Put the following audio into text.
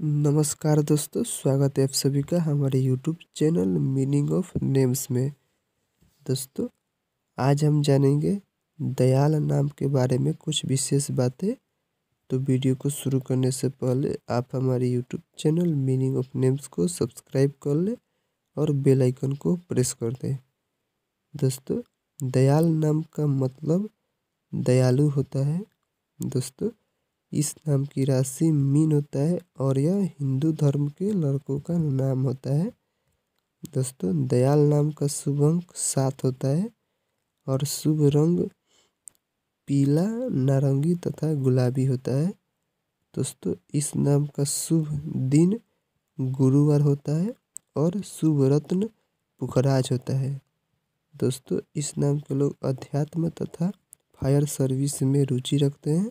नमस्कार दोस्तों स्वागत है आप सभी का हमारे YouTube channel meaning of names में दोस्तों आज हम जानेंगे दयाल नाम के बारे में कुछ विशेष बातें तो वीडियो को शुरू करने से पहले आप हमारे YouTube channel meaning of names को सब्सक्राइब कर लें और बेल आइकन को प्रेस कर दें दोस्तों दयाल नाम का मतलब दयालु होता है दोस्तों इस नाम की राशि मीन होता है और यह हिंदू धर्म के लड़कों का नाम होता है दोस्तों दयाल नाम का शुभ अंक सात होता है और शुभ रंग पीला नारंगी तथा गुलाबी होता है दोस्तों इस नाम का शुभ दिन गुरुवार होता है और शुभ रत्न पुखराज होता है दोस्तों इस नाम के लोग अध्यात्म तथा फायर सर्विस में रुचि रखते हैं